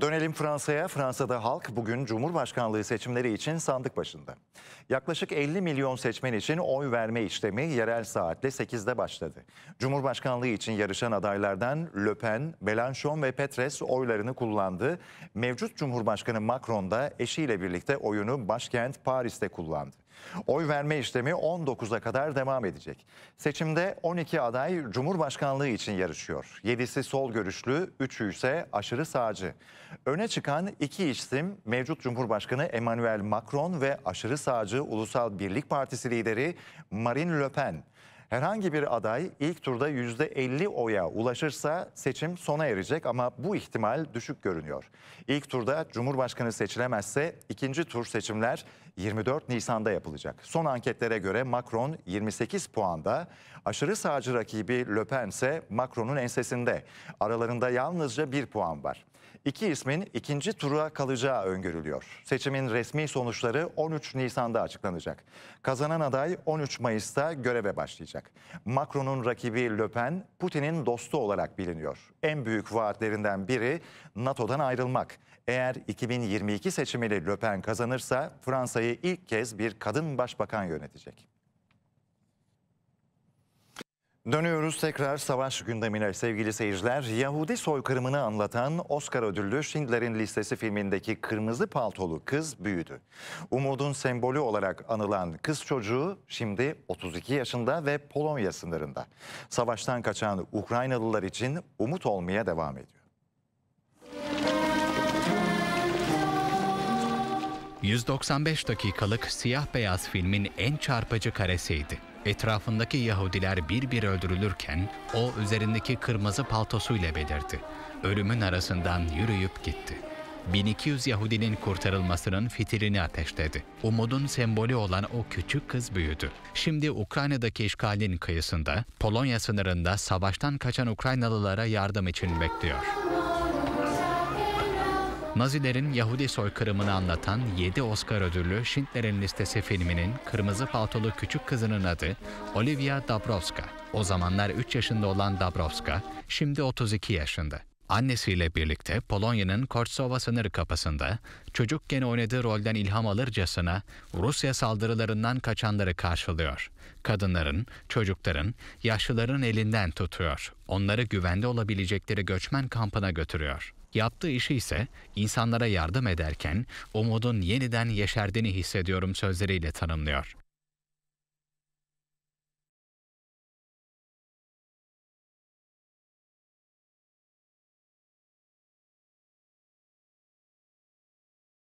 Dönelim Fransa'ya. Fransa'da halk bugün Cumhurbaşkanlığı seçimleri için sandık başında. Yaklaşık 50 milyon seçmen için oy verme işlemi yerel saatle 8'de başladı. Cumhurbaşkanlığı için yarışan adaylardan Le Pen, Mélenchon ve Petres oylarını kullandı. Mevcut Cumhurbaşkanı Macron da eşiyle birlikte oyunu başkent Paris'te kullandı. Oy verme işlemi 19'a kadar devam edecek. Seçimde 12 aday Cumhurbaşkanlığı için yarışıyor. 7'si sol görüşlü, 3'ü ise aşırı sağcı. Öne çıkan iki isim mevcut Cumhurbaşkanı Emmanuel Macron ve aşırı sağcı Ulusal Birlik Partisi lideri Marine Le Pen. Herhangi bir aday ilk turda %50 oya ulaşırsa seçim sona erecek ama bu ihtimal düşük görünüyor. İlk turda Cumhurbaşkanı seçilemezse ikinci tur seçimler 24 Nisan'da yapılacak. Son anketlere göre Macron 28 puanda, aşırı sağcı rakibi Le Pen ise Macron'un ensesinde. Aralarında yalnızca bir puan var. İki ismin ikinci tura kalacağı öngörülüyor. Seçimin resmi sonuçları 13 Nisan'da açıklanacak. Kazanan aday 13 Mayıs'ta göreve başlayacak. Macron'un rakibi Le Pen, Putin'in dostu olarak biliniyor. En büyük vaatlerinden biri NATO'dan ayrılmak. Eğer 2022 seçimini Le Pen kazanırsa Fransa'yı ilk kez bir kadın başbakan yönetecek. Dönüyoruz tekrar savaş gündemine sevgili seyirciler. Yahudi soykırımını anlatan Oscar ödüllü Schindler'in Listesi filmindeki kırmızı paltolu kız büyüdü. Umudun sembolü olarak anılan kız çocuğu şimdi 32 yaşında ve Polonya sınırında. Savaştan kaçan Ukraynalılar için umut olmaya devam ediyor. ...195 dakikalık siyah beyaz filmin en çarpıcı karesiydi. Etrafındaki Yahudiler bir bir öldürülürken o üzerindeki kırmızı paltosuyla belirdi. Ölümün arasından yürüyüp gitti. 1200 Yahudinin kurtarılmasının fitilini ateşledi. Umudun sembolü olan o küçük kız büyüdü. Şimdi Ukrayna'daki işgalin kıyısında, Polonya sınırında savaştan kaçan Ukraynalılara yardım için bekliyor. Nazilerin Yahudi soykırımını anlatan 7 Oscar ödüllü Schindler'in Listesi filminin kırmızı paltolu küçük kızının adı Olivia Dabrowska. O zamanlar 3 yaşında olan Dabrowska şimdi 32 yaşında. Annesiyle birlikte Polonya'nın Korçova sınır kapısında çocukken oynadığı rolden ilham alırcasına Rusya saldırılarından kaçanları karşılıyor. Kadınların, çocukların, yaşlıların elinden tutuyor. Onları güvende olabilecekleri göçmen kampına götürüyor. Yaptığı işi ise insanlara yardım ederken umudun yeniden yeşerdiğini hissediyorum sözleriyle tanımlıyor.